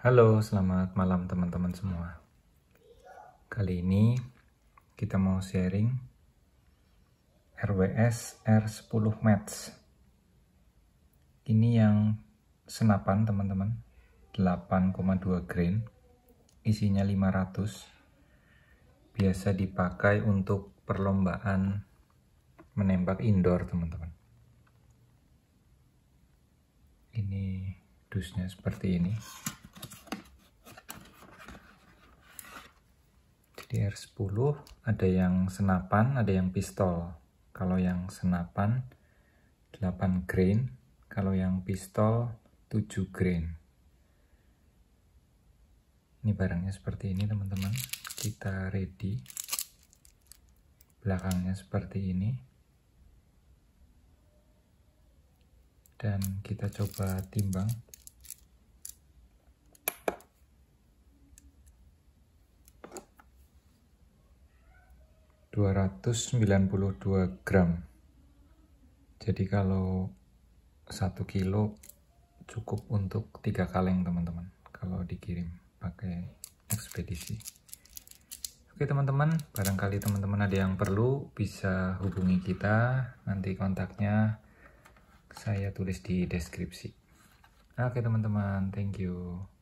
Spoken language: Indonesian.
Halo, selamat malam teman-teman semua. Kali ini kita mau sharing RWS R10 Match. Ini yang senapan teman-teman, 8,2 grain, isinya 500. Biasa dipakai untuk perlombaan menembak indoor teman-teman. Ini dusnya seperti ini. di R10 ada yang senapan, ada yang pistol. Kalau yang senapan 8 grain, kalau yang pistol 7 grain. Ini barangnya seperti ini teman-teman. Kita ready. Belakangnya seperti ini. Dan kita coba timbang 292 gram jadi kalau 1 kilo cukup untuk tiga kaleng teman-teman kalau dikirim pakai ekspedisi oke teman-teman barangkali teman-teman ada yang perlu bisa hubungi kita nanti kontaknya saya tulis di deskripsi oke teman-teman thank you